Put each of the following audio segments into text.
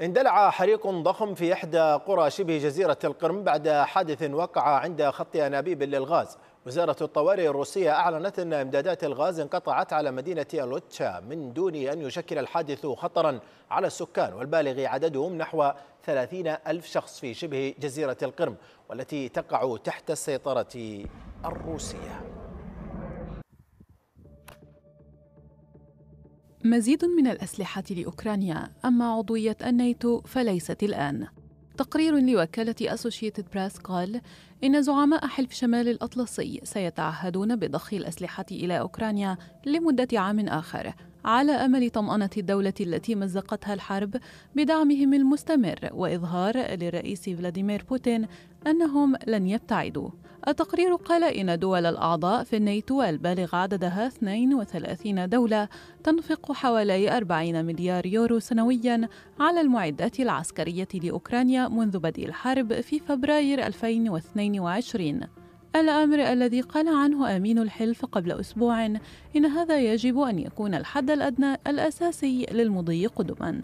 اندلع حريق ضخم في إحدى قرى شبه جزيرة القرم بعد حادث وقع عند خط أنابيب للغاز وزارة الطوارئ الروسية أعلنت أن إمدادات الغاز انقطعت على مدينة ألوتشا من دون أن يشكل الحادث خطرا على السكان والبالغ عددهم نحو 30 ألف شخص في شبه جزيرة القرم والتي تقع تحت السيطرة الروسية مزيد من الأسلحة لأوكرانيا أما عضوية الناتو فليست الآن تقرير لوكالة أسوشيتد براس قال إن زعماء حلف شمال الأطلسي سيتعهدون بضخ الأسلحة إلى أوكرانيا لمدة عام آخر على امل طمانه الدوله التي مزقتها الحرب بدعمهم المستمر واظهار للرئيس فلاديمير بوتين أنهم لن يبتعدوا التقرير قال إن دول الأعضاء في الناتو البالغ عددها 32 دولة تنفق حوالي 40 مليار يورو سنويا على المعدات العسكرية لأوكرانيا منذ بدء الحرب في فبراير 2022 الأمر الذي قال عنه أمين الحلف قبل أسبوع إن هذا يجب أن يكون الحد الأدنى الأساسي للمضي قدماً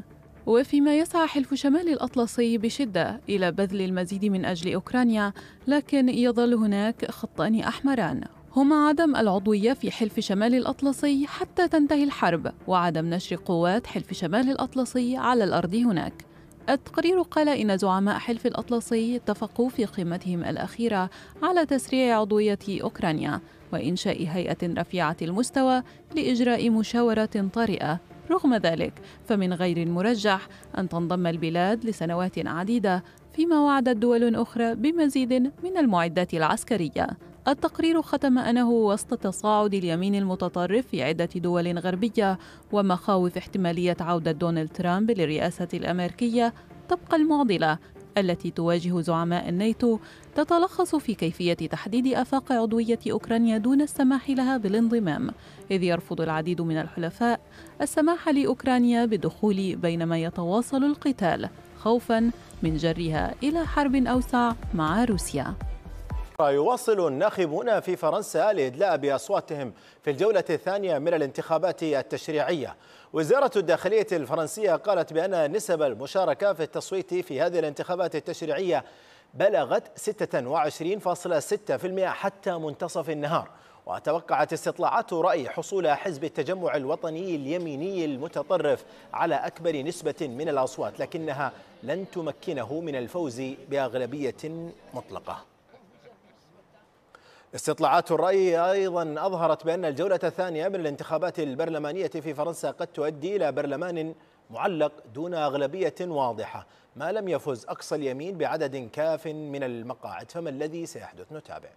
وفيما يسعى حلف شمال الأطلسي بشدة إلى بذل المزيد من أجل أوكرانيا لكن يظل هناك خطان أحمران هما عدم العضوية في حلف شمال الأطلسي حتى تنتهي الحرب وعدم نشر قوات حلف شمال الأطلسي على الأرض هناك التقرير قال إن زعماء حلف الأطلسي اتفقوا في قمتهم الأخيرة على تسريع عضوية أوكرانيا وإنشاء هيئة رفيعة المستوى لإجراء مشاورة طارئة رغم ذلك فمن غير المرجح أن تنضم البلاد لسنوات عديدة فيما وعدت دول أخرى بمزيد من المعدات العسكرية التقرير ختم أنه وسط تصاعد اليمين المتطرف في عدة دول غربية ومخاوف احتمالية عودة دونالد ترامب للرئاسة الأمريكية تبقى المعضلة التي تواجه زعماء الناتو تتلخص في كيفية تحديد آفاق عضوية أوكرانيا دون السماح لها بالانضمام، إذ يرفض العديد من الحلفاء السماح لأوكرانيا بالدخول بينما يتواصل القتال، خوفا من جرها إلى حرب أوسع مع روسيا. ويواصل الناخبون في فرنسا الإدلاء بأصواتهم في الجولة الثانية من الانتخابات التشريعية وزارة الداخلية الفرنسية قالت بأن نسب المشاركة في التصويت في هذه الانتخابات التشريعية بلغت 26.6% حتى منتصف النهار وتوقعت استطلاعات رأي حصول حزب التجمع الوطني اليميني المتطرف على أكبر نسبة من الأصوات لكنها لن تمكنه من الفوز بأغلبية مطلقة استطلاعات الرأي أيضا أظهرت بأن الجولة الثانية من الانتخابات البرلمانية في فرنسا قد تؤدي إلى برلمان معلق دون أغلبية واضحة ما لم يفز أقصى اليمين بعدد كاف من المقاعد فما الذي سيحدث نتابع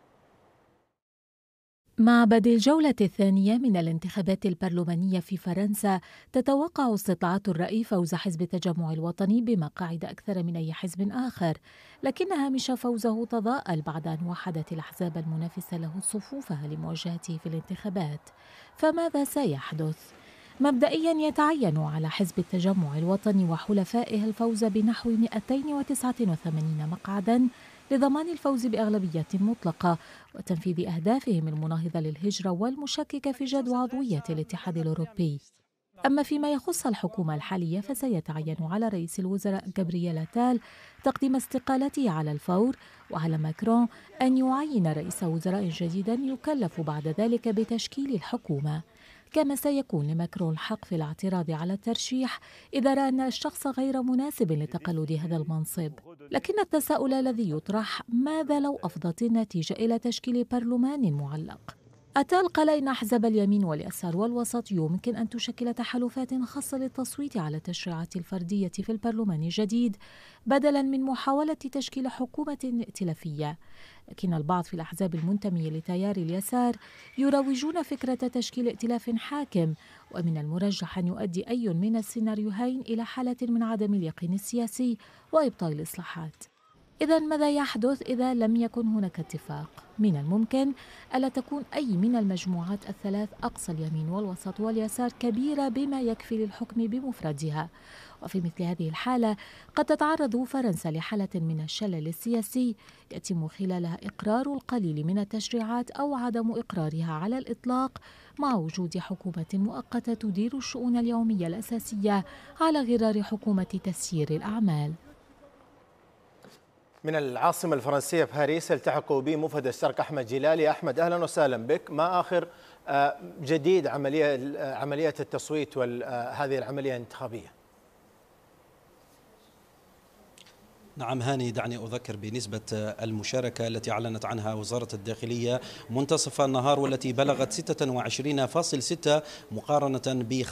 مع بدء الجولة الثانية من الانتخابات البرلمانية في فرنسا تتوقع استطلاعات الرأي فوز حزب التجمع الوطني بمقاعد أكثر من أي حزب آخر لكن هامش فوزه تضاءل بعد أن وحدت الأحزاب المنافسة له صفوفها لمواجهته في الانتخابات فماذا سيحدث؟ مبدئيا يتعين على حزب التجمع الوطني وحلفائه الفوز بنحو 289 مقعدا لضمان الفوز بأغلبية مطلقة وتنفيذ أهدافهم المناهضة للهجرة والمشككة في جدوى عضوية الاتحاد الأوروبي أما فيما يخص الحكومة الحالية فسيتعين على رئيس الوزراء جابرييل تال تقديم استقالته على الفور وعلى ماكرون أن يعين رئيس وزراء جديدا يكلف بعد ذلك بتشكيل الحكومة كما سيكون لماكرون الحق في الاعتراض على الترشيح إذا رأى أن الشخص غير مناسب لتقلد هذا المنصب لكن التساؤل الذي يطرح ماذا لو أفضت النتيجة إلى تشكيل برلمان معلق أتى إن أحزاب اليمين واليسار والوسط يمكن أن تشكل تحالفات خاصة للتصويت على التشريعات الفردية في البرلمان الجديد بدلا من محاولة تشكيل حكومة ائتلافية لكن البعض في الأحزاب المنتمية لتيار اليسار يروجون فكرة تشكيل ائتلاف حاكم ومن المرجح أن يؤدي أي من السيناريوهين إلى حالة من عدم اليقين السياسي وإبطال الإصلاحات إذا ماذا يحدث إذا لم يكن هناك اتفاق؟ من الممكن ألا تكون أي من المجموعات الثلاث أقصى اليمين والوسط واليسار كبيرة بما يكفي للحكم بمفردها وفي مثل هذه الحالة قد تتعرض فرنسا لحالة من الشلل السياسي يتم خلالها إقرار القليل من التشريعات أو عدم إقرارها على الإطلاق مع وجود حكومة مؤقتة تدير الشؤون اليومية الأساسية على غرار حكومة تسيير الأعمال من العاصمة الفرنسية باريس التحقوا بي مفهد الشرق أحمد جلالي أحمد أهلا وسهلا بك ما آخر آه، جديد عملية آه، عملية التصويت وهذه آه، العملية الانتخابية نعم هاني دعني أذكر بنسبة المشاركة التي أعلنت عنها وزارة الداخلية منتصف النهار والتي بلغت 26.6 مقارنة ب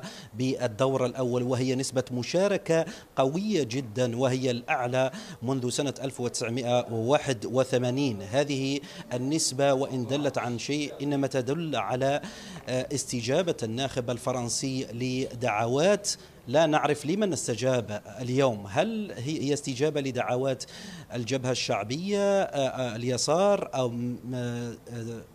25.9 بالدور الأول وهي نسبة مشاركة قوية جدا وهي الأعلى منذ سنة 1981 هذه النسبة وإن دلت عن شيء إنما تدل على آه، استجابة الناخب الفرنسي لدعوات لا نعرف لمن استجاب اليوم هل هي استجابة لدعوات الجبهة الشعبية آه، آه، اليسار آه،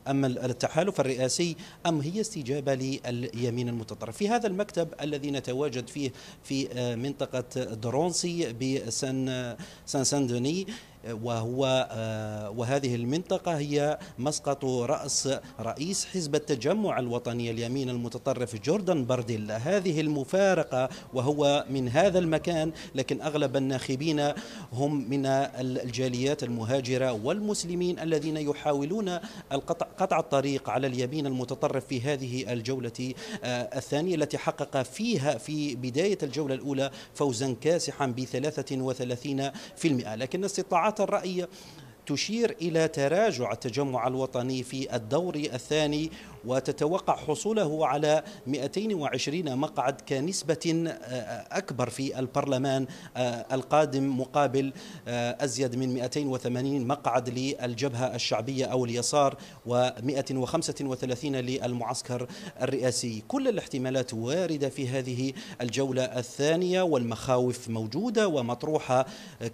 أم التحالف الرئاسي أم هي استجابة لليمين المتطرف في هذا المكتب الذي نتواجد فيه في منطقة درونسي بسان سان سان دوني وهو آه، وهذه المنطقة هي مسقط رأس رئيس حزب التجمع الوطني اليمين المتطرف جوردن بارديلا هذه المفارقة وهو من هذا المكان لكن أغلب الناخبين هم من الجاليات المهاجرة والمسلمين الذين يحاولون القطع قطع الطريق على اليمين المتطرف في هذه الجولة آه، الثانية التي حقق فيها في بداية الجولة الأولى فوزا كاسحا ب 33% لكن استطاعت التوقعات الرأي تشير إلى تراجع التجمع الوطني في الدور الثاني وتتوقع حصوله على 220 مقعد كنسبة آه، أكبر في البرلمان آه، القادم مقابل آه، أزيد من 280 مقعد للجبهة الشعبية أو اليسار و135 للمعسكر الرئاسي كل الاحتمالات واردة في هذه الجولة الثانية والمخاوف موجودة ومطروحة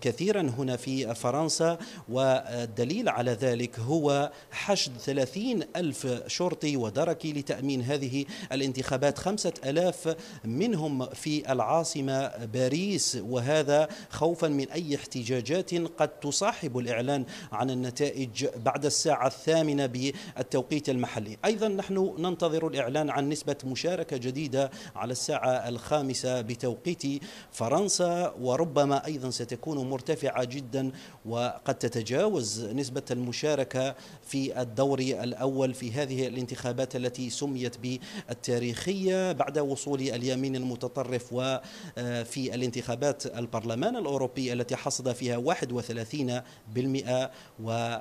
كثيرا هنا في فرنسا والدليل على ذلك هو حشد 30 ألف شرطي ودركي لتأمين هذه الانتخابات خمسة ألاف منهم في العاصمة باريس وهذا خوفا من أي احتجاجات قد تصاحب الإعلان عن النتائج بعد الساعة الثامنة بالتوقيت المحلي أيضا نحن ننتظر الإعلان عن نسبة مشاركة جديدة على الساعة الخامسة بتوقيت فرنسا وربما أيضا ستكون مرتفعة جدا وقد تتجاوز نسبة المشاركة في الدور الأول في هذه الانتخابات الانتخابات التي سميت بالتاريخية بعد وصول اليمين المتطرف وفي آه، الانتخابات البرلمان الأوروبي التي حصد فيها 31% و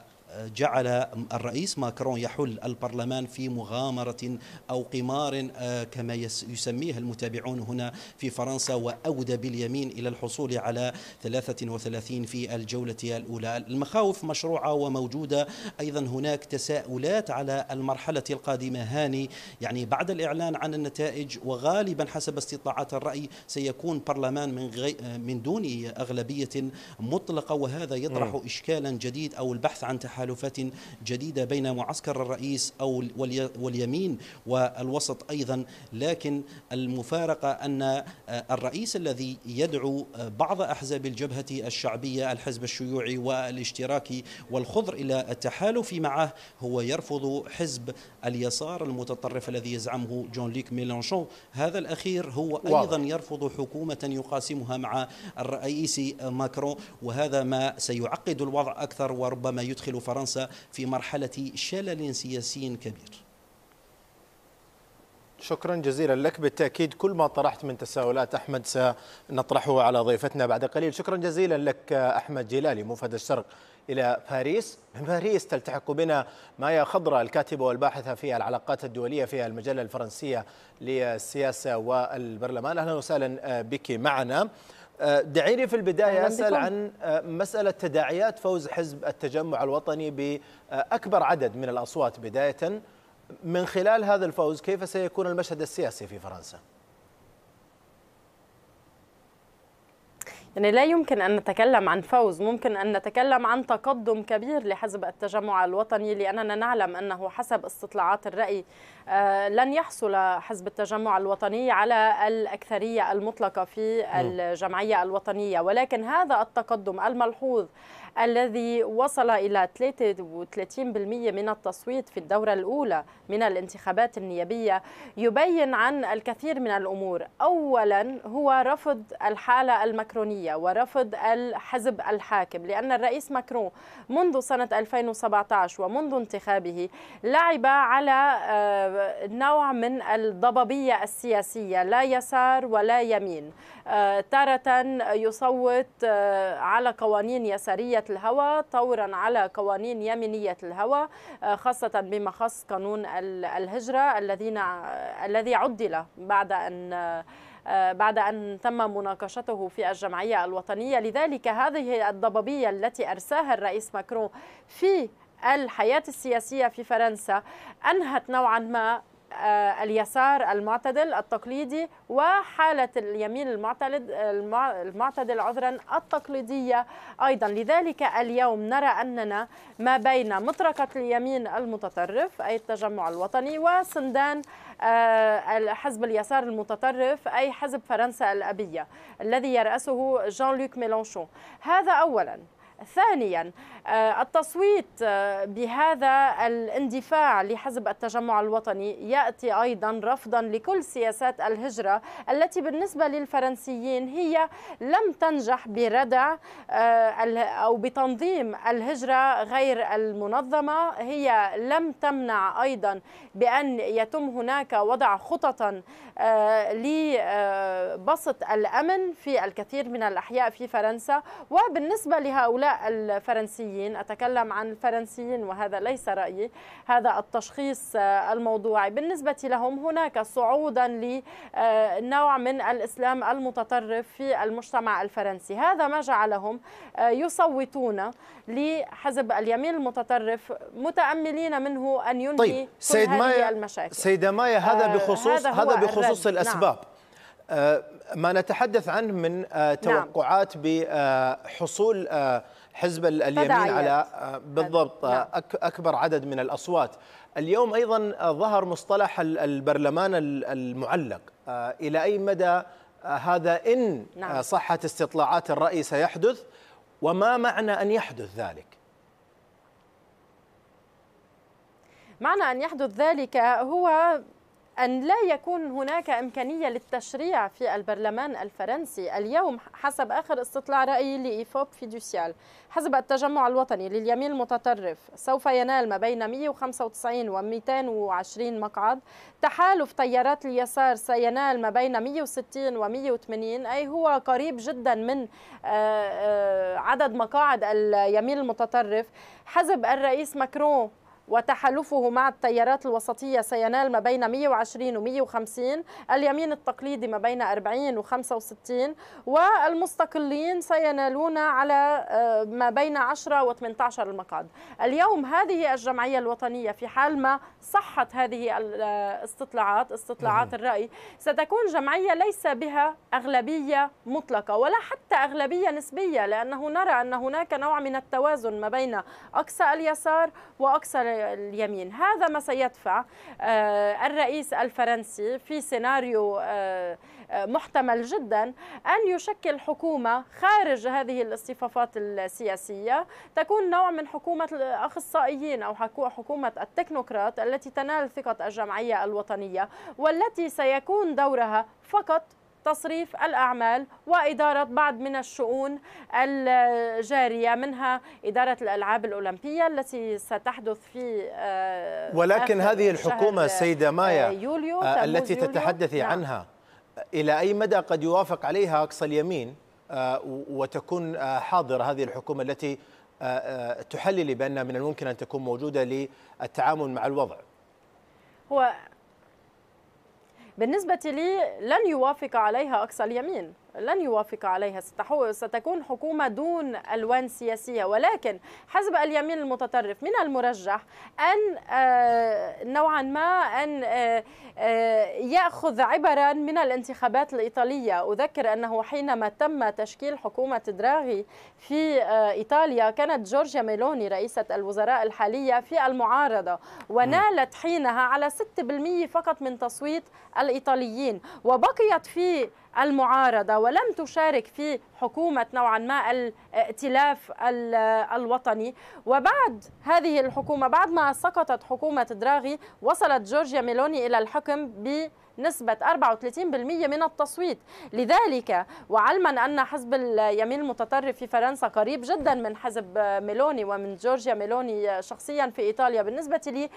جعل الرئيس ماكرون يحل البرلمان في مغامرة أو قمار آه، كما يسميه المتابعون هنا في فرنسا وأودى باليمين إلى الحصول على 33 في الجولة الأولى المخاوف مشروعة وموجودة أيضا هناك تساؤلات على المرحلة القادمة هاني يعني بعد الإعلان عن النتائج وغالبا حسب استطلاعات الرأي سيكون برلمان من, غي آه، من دون أغلبية مطلقة وهذا يطرح إشكالا جديد أو البحث عن تحالي تحالفات جديدة بين معسكر الرئيس أو واليمين والوسط أيضا لكن المفارقة أن الرئيس الذي يدعو بعض أحزاب الجبهة الشعبية الحزب الشيوعي والاشتراكي والخضر إلى التحالف معه هو يرفض حزب اليسار المتطرف الذي يزعمه جون ليك ميلانشون هذا الأخير هو أيضا يرفض حكومة يقاسمها مع الرئيس ماكرون وهذا ما سيعقد الوضع أكثر وربما يدخل فرق فرنسا في مرحلة شلل سياسي كبير شكرا جزيلا لك بالتأكيد كل ما طرحت من تساؤلات أحمد سنطرحه على ضيفتنا بعد قليل شكرا جزيلا لك أحمد جلالي موفد الشرق إلى باريس من باريس تلتحق بنا مايا خضرة الكاتبة والباحثة في العلاقات الدولية في المجلة الفرنسية للسياسة والبرلمان أهلا وسهلا بك معنا آه، دعيني في البداية أسأل عن آه، مسألة تداعيات فوز حزب التجمع الوطني بأكبر آه، عدد من الأصوات بداية من خلال هذا الفوز كيف سيكون المشهد السياسي في فرنسا؟ يعني لا يمكن أن نتكلم عن فوز ممكن أن نتكلم عن تقدم كبير لحزب التجمع الوطني لأننا نعلم أنه حسب استطلاعات الرأي آه، لن يحصل حزب التجمع الوطني على الأكثرية المطلقة في الجمعية الوطنية ولكن هذا التقدم الملحوظ الذي وصل إلى 33% من التصويت في الدورة الأولى من الانتخابات النيابية يبين عن الكثير من الأمور أولا هو رفض الحالة المكرونية ورفض الحزب الحاكم لأن الرئيس ماكرون منذ سنة 2017 ومنذ انتخابه لعب على آه، نوع من الضبابية السياسية لا يسار ولا يمين آه، تارة يصوت آه، على قوانين يسارية يمنيه الهوى طورا على قوانين يمينية الهوى آه، خاصة بما خص قانون الهجرة الذين آه، الذي عدل بعد أن آه، بعد أن تم مناقشته في الجمعية الوطنية لذلك هذه الضبابية التي أرساها الرئيس ماكرون في الحياة السياسية في فرنسا أنهت نوعا ما آه، اليسار المعتدل التقليدي وحالة اليمين المعتدل المعتدل عذرا التقليدية أيضا لذلك اليوم نرى أننا ما بين مطرقة اليمين المتطرف أي التجمع الوطني وسندان آه، حزب اليسار المتطرف أي حزب فرنسا الأبية الذي يرأسه جان لوك ميلانشون هذا أولا ثانيا آه، التصويت آه، بهذا الاندفاع لحزب التجمع الوطني ياتي ايضا رفضا لكل سياسات الهجره التي بالنسبه للفرنسيين هي لم تنجح بردع آه، او بتنظيم الهجره غير المنظمه هي لم تمنع ايضا بان يتم هناك وضع خططا لبسط الامن في الكثير من الاحياء في فرنسا وبالنسبه لهؤلاء الفرنسيين أتكلم عن الفرنسيين وهذا ليس رأيي هذا التشخيص آه، الموضوعي بالنسبة لهم هناك صعودا لنوع من الإسلام المتطرف في المجتمع الفرنسي هذا ما جعلهم آه، يصوتون لحزب اليمين المتطرف متأملين منه أن ينهي طيب. كل سيد هذه مايا المشاكل سيدة مايا هذا آه، بخصوص هذا, هذا بخصوص نعم. الأسباب نعم. آه، ما نتحدث عنه من آه، نعم. توقعات بحصول آه، حزب اليمين على بالضبط نعم. اكبر عدد من الاصوات اليوم ايضا ظهر مصطلح البرلمان المعلق الى اي مدى هذا ان نعم. صحه صحت استطلاعات الراي سيحدث وما معنى ان يحدث ذلك معنى ان يحدث ذلك هو أن لا يكون هناك إمكانية للتشريع في البرلمان الفرنسي اليوم حسب آخر استطلاع رأي لإيفوب فيدوسيال حسب التجمع الوطني لليمين المتطرف سوف ينال ما بين 195 و 220 مقعد تحالف تيارات اليسار سينال ما بين 160 و 180 أي هو قريب جدا من آه، آه، عدد مقاعد اليمين المتطرف حزب الرئيس ماكرون وتحالفه مع التيارات الوسطية سينال ما بين 120 و 150 اليمين التقليدي ما بين 40 و 65 والمستقلين سينالون على آه، ما بين 10 و 18 المقعد اليوم هذه الجمعية الوطنية في حال ما صحت هذه الاستطلاعات آه، استطلاعات نعم. الرأي ستكون جمعية ليس بها أغلبية مطلقة ولا حتى أغلبية نسبية لأنه نرى أن هناك نوع من التوازن ما بين أقصى اليسار وأقصى اليمين هذا ما سيدفع آه، الرئيس الفرنسي في سيناريو آه، آه، محتمل جدا أن يشكل حكومة خارج هذه الاصطفافات السياسية تكون نوع من حكومة الأخصائيين أو حكومة التكنوقراط التي تنال ثقة الجمعية الوطنية والتي سيكون دورها فقط تصريف الأعمال وإدارة بعض من الشؤون الجارية منها إدارة الألعاب الأولمبية التي ستحدث في آه، ولكن هذه الحكومة السيدة مايا آه، يوليو آه، التي تتحدثي يوليو. نعم. عنها إلى أي مدى قد يوافق عليها أقصى اليمين وتكون حاضرة هذه الحكومة التي تحللي بأن من الممكن أن تكون موجودة للتعامل مع الوضع هو بالنسبة لي لن يوافق عليها أقصى اليمين لن يوافق عليها ستكون حكومة دون ألوان سياسية ولكن حزب اليمين المتطرف من المرجح أن آه، نوعا ما أن آه، آه، يأخذ عبرا من الانتخابات الإيطالية أذكر أنه حينما تم تشكيل حكومة دراغي في إيطاليا كانت جورجيا ميلوني رئيسة الوزراء الحالية في المعارضة ونالت حينها على 6% فقط من تصويت الإيطاليين وبقيت في المعارضة ولم تشارك في حكومة نوعا ما الائتلاف الوطني وبعد هذه الحكومة بعد ما سقطت حكومة دراغي وصلت جورجيا ميلوني إلى الحكم ب نسبة 34% من التصويت لذلك وعلما أن حزب اليمين المتطرف في فرنسا قريب جدا من حزب ميلوني ومن جورجيا ميلوني شخصيا في إيطاليا بالنسبة لي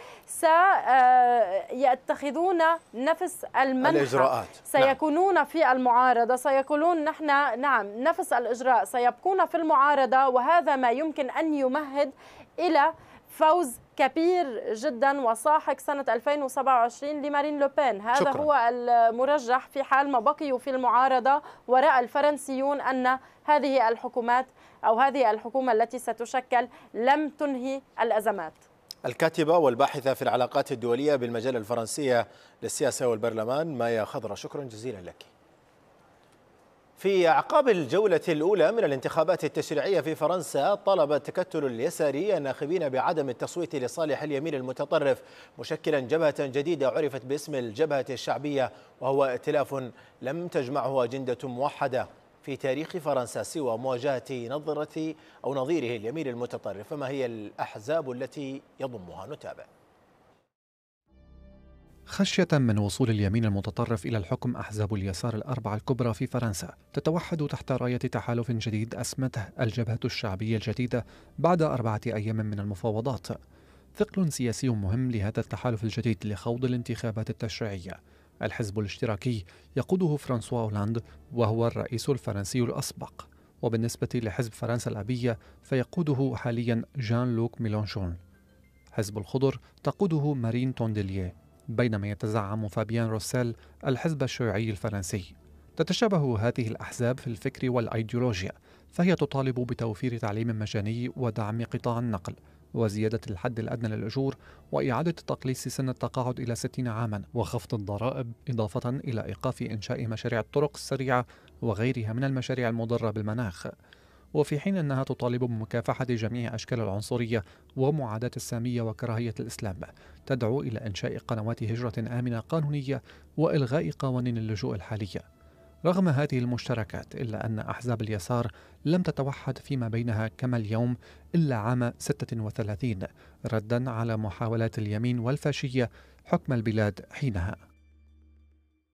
سيتخذون آه، نفس المنحة الإجراءات نعم. سيكونون نعم. في المعارضة سيقولون نحن نعم نفس الإجراء سيبقون في المعارضة وهذا ما يمكن أن يمهد إلى فوز كبير جدا وصاحق سنة 2027 لمارين لوبين هذا شكرا. هو المرجح في حال ما بقيوا في المعارضة ورأى الفرنسيون أن هذه الحكومات أو هذه الحكومة التي ستشكل لم تنهي الأزمات الكاتبة والباحثة في العلاقات الدولية بالمجلة الفرنسية للسياسة والبرلمان مايا خضرة شكرا جزيلا لك في أعقاب الجولة الأولى من الانتخابات التشريعية في فرنسا طلب التكتل اليساري الناخبين بعدم التصويت لصالح اليمين المتطرف مشكلا جبهة جديدة عرفت باسم الجبهة الشعبية وهو ائتلاف لم تجمعه أجندة موحدة في تاريخ فرنسا سوى مواجهة نظرة أو نظيره اليمين المتطرف فما هي الأحزاب التي يضمها نتابع خشية من وصول اليمين المتطرف إلى الحكم أحزاب اليسار الأربعة الكبرى في فرنسا تتوحد تحت راية تحالف جديد أسمته الجبهة الشعبية الجديدة بعد أربعة أيام من المفاوضات ثقل سياسي مهم لهذا التحالف الجديد لخوض الانتخابات التشريعية الحزب الاشتراكي يقوده فرانسوا أولاند وهو الرئيس الفرنسي الأسبق وبالنسبة لحزب فرنسا الأبية فيقوده حاليا جان لوك ميلونشون حزب الخضر تقوده مارين تونديليه بينما يتزعم فابيان روسيل الحزب الشيوعي الفرنسي تتشابه هذه الأحزاب في الفكر والأيديولوجيا فهي تطالب بتوفير تعليم مجاني ودعم قطاع النقل وزيادة الحد الأدنى للأجور وإعادة تقليص سن التقاعد إلى 60 عاما وخفض الضرائب إضافة إلى إيقاف إنشاء مشاريع الطرق السريعة وغيرها من المشاريع المضرة بالمناخ وفي حين أنها تطالب بمكافحة جميع أشكال العنصرية ومعاداة السامية وكراهية الإسلام تدعو إلى إنشاء قنوات هجرة آمنة قانونية وإلغاء قوانين اللجوء الحالية رغم هذه المشتركات إلا أن أحزاب اليسار لم تتوحد فيما بينها كما اليوم إلا عام 36 ردا على محاولات اليمين والفاشية حكم البلاد حينها